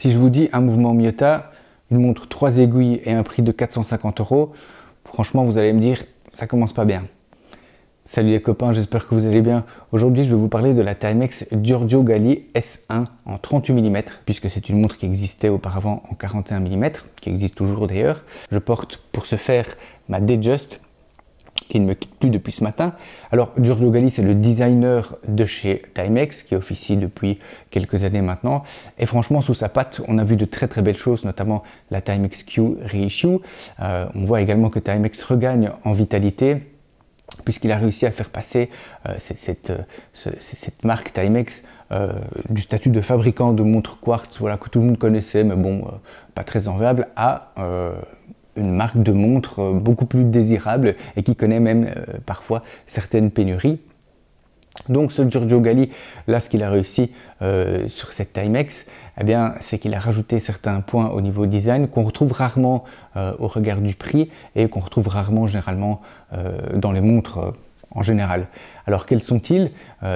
Si je vous dis un mouvement Miota, une montre 3 aiguilles et un prix de 450 euros, franchement, vous allez me dire, ça commence pas bien. Salut les copains, j'espère que vous allez bien. Aujourd'hui, je vais vous parler de la Timex Giorgio Galli S1 en 38 mm, puisque c'est une montre qui existait auparavant en 41 mm, qui existe toujours d'ailleurs. Je porte pour ce faire ma Dayjust, qui ne me quitte plus depuis ce matin. Alors, Giorgio Galli, c'est le designer de chez Timex, qui officie depuis quelques années maintenant. Et franchement, sous sa patte, on a vu de très très belles choses, notamment la Timex Q Reissue. Euh, on voit également que Timex regagne en vitalité puisqu'il a réussi à faire passer euh, euh, cette, marque Timex du statut de fabricant de montres quartz, voilà, que tout le monde connaissait, mais bon, pas très enviable, à une marque de montre euh, beaucoup plus désirable et qui connaît même euh, parfois certaines pénuries. Donc ce Giorgio Galli, là ce qu'il a réussi euh, sur cette Timex, eh bien c'est qu'il a rajouté certains points au niveau design qu'on retrouve rarement au regard du prix et qu'on retrouve rarement généralement dans les montres en général. Alors quels sont-ils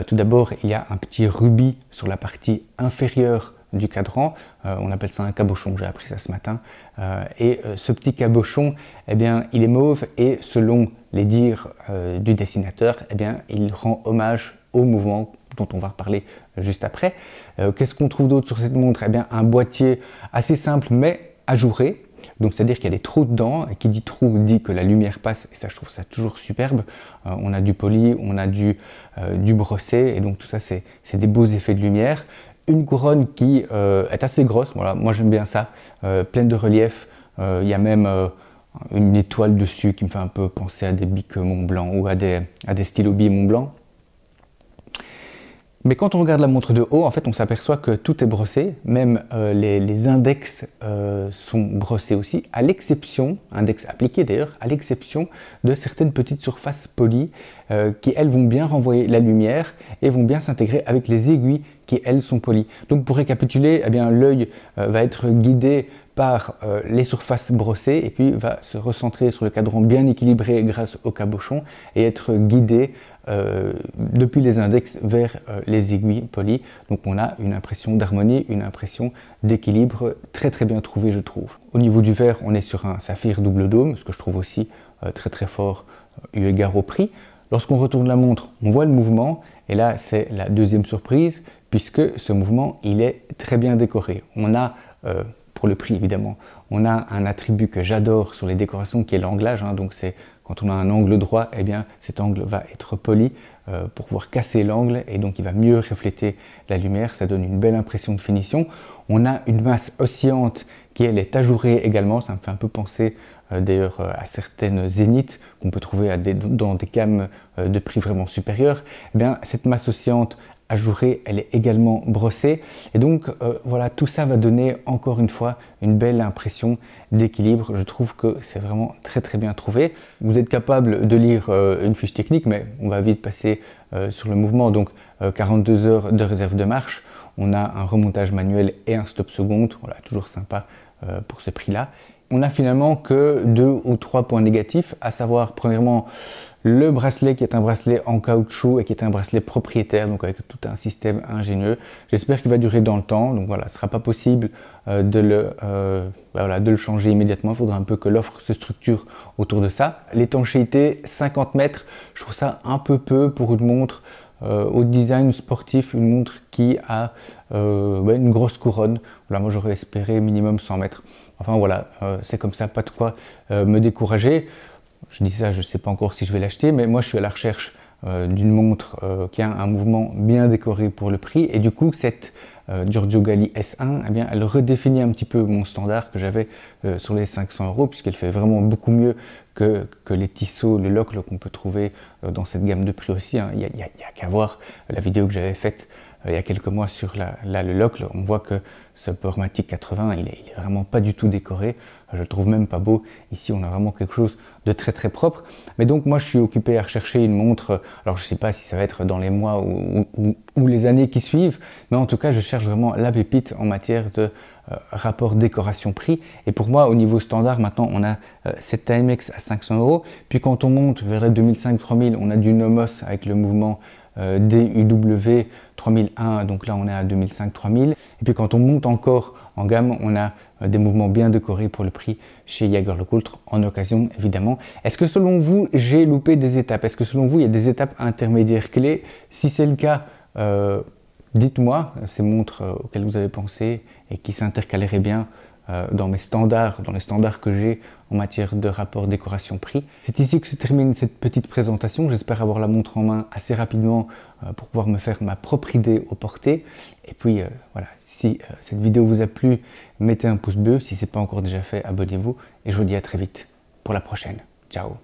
Tout d'abord il y a un petit rubis sur la partie inférieure du cadran. Euh, on appelle ça un cabochon, j'ai appris ça ce matin. Euh, et euh, ce petit cabochon, eh bien, il est mauve et selon les dires du dessinateur, eh bien, il rend hommage au mouvement dont on va reparler juste après. Qu'est-ce qu'on trouve d'autre sur cette montre Eh bien, un boîtier assez simple mais ajouré. Donc c'est-à-dire qu'il y a des trous dedans, et qui dit trou dit que la lumière passe, et ça je trouve ça toujours superbe. on a du poli, on a du, du brossé, et donc tout ça c'est des beaux effets de lumière une couronne qui euh, est assez grosse, voilà, moi j'aime bien ça, euh, pleine de relief. Euh, il y a même une étoile dessus qui me fait un peu penser à des biques Mont Blanc ou à des, à des Mont Blanc. Mais quand on regarde la montre de haut, en fait, on s'aperçoit que tout est brossé, même euh, les, index euh, sont brossés aussi, à l'exception, index appliqué d'ailleurs, à l'exception de certaines petites surfaces polies euh, qui, elles, vont bien renvoyer la lumière et vont bien s'intégrer avec les aiguilles qui, elles, sont polies. Donc, pour récapituler, eh l'œil va être guidé par les surfaces brossées et puis va se recentrer sur le cadran bien équilibré grâce au cabochon et être guidé euh, depuis les index vers euh, les aiguilles polies. Donc on a une impression d'harmonie, une impression d'équilibre très très bien trouvé je trouve. Au niveau du verre, on est sur un saphir double dôme, ce que je trouve aussi euh, très très fort eu égard au prix. Lorsqu'on retourne la montre, on voit le mouvement et là c'est la deuxième surprise puisque ce mouvement il est très bien décoré. On a pour le prix évidemment. On a un attribut que j'adore sur les décorations qui est l'anglage, hein, donc c'est quand on a un angle droit, eh bien cet angle va être poli euh, pour pouvoir casser l'angle et donc il va mieux refléter la lumière, ça donne une belle impression de finition. On a une masse oscillante qui elle est ajourée également, ça me fait un peu penser euh, d'ailleurs euh, à certaines zéniths qu'on peut trouver dans des gammes de prix vraiment supérieurs. Eh bien cette masse oscillante ajourée, elle est également brossée. Et donc euh, voilà, tout ça va donner encore une fois une belle impression d'équilibre. Je trouve que c'est vraiment très très bien trouvé. Vous êtes capable de lire euh, une fiche technique, mais on va vite passer euh, sur le mouvement. Donc 42 heures de réserve de marche. On a un remontage manuel et un stop seconde. Voilà, toujours sympa pour ce prix-là. On a finalement que deux ou trois points négatifs, à savoir premièrement le bracelet qui est un bracelet en caoutchouc et qui est un bracelet propriétaire, donc avec tout un système ingénieux. J'espère qu'il va durer dans le temps. Donc voilà, ce ne sera pas possible euh, de, le, euh, bah voilà, de le changer immédiatement. Il faudra un peu que l'offre se structure autour de ça. L'étanchéité 50 mètres, je trouve ça un peu peu pour une montre euh, au design sportif, une montre qui a bah, une grosse couronne. moi j'aurais espéré minimum 100 mètres. Enfin voilà, c'est comme ça, pas de quoi me décourager je dis ça, je ne sais pas encore si je vais l'acheter, mais moi je suis à la recherche euh, d'une montre euh, qui a un mouvement bien décoré pour le prix. Et du coup, cette euh, Giorgio Galli S1, eh bien, elle redéfinit un petit peu mon standard que j'avais sur les 500 euros, puisqu'elle fait vraiment beaucoup mieux que, les Tissot, le Locle qu'on peut trouver dans cette gamme de prix aussi. Hein. Il n'y a, qu'à voir la vidéo que j'avais faite il y a quelques mois sur le Locle. On voit que ce Powermatic 80, il est, vraiment pas du tout décoré. Je le trouve même pas beau. Ici, on a vraiment quelque chose de très très propre. Mais donc, moi, je suis occupé à rechercher une montre. Alors, je sais pas si ça va être dans les mois ou, les années qui suivent, mais en tout cas, je cherche vraiment la pépite en matière de euh, rapport décoration-prix. Et pour moi, au niveau standard, maintenant, on a euh, cette timex à 500 euros. Puis quand on monte vers les 2005-3000, on a du Nomos avec le mouvement euh, DUW 3001. Donc là, on est à 2005-3000. Et puis quand on monte encore en gamme. On a euh, des mouvements bien décorés pour le prix chez Jaeger LeCoultre en occasion évidemment. Est-ce que selon vous, j'ai loupé des étapes Est-ce que selon vous, il y a des étapes intermédiaires clés Si c'est le cas, euh, Dites-moi euh, ces montres euh, auxquelles vous avez pensé et qui s'intercaleraient bien euh, dans mes standards, dans les standards que j'ai en matière de rapport décoration-prix. C'est ici que se termine cette petite présentation. J'espère avoir la montre en main assez rapidement pour pouvoir me faire ma propre idée aux portées. Et puis voilà, si cette vidéo vous a plu, mettez un pouce bleu. Si ce n'est pas encore déjà fait, abonnez-vous. Et je vous dis à très vite pour la prochaine. Ciao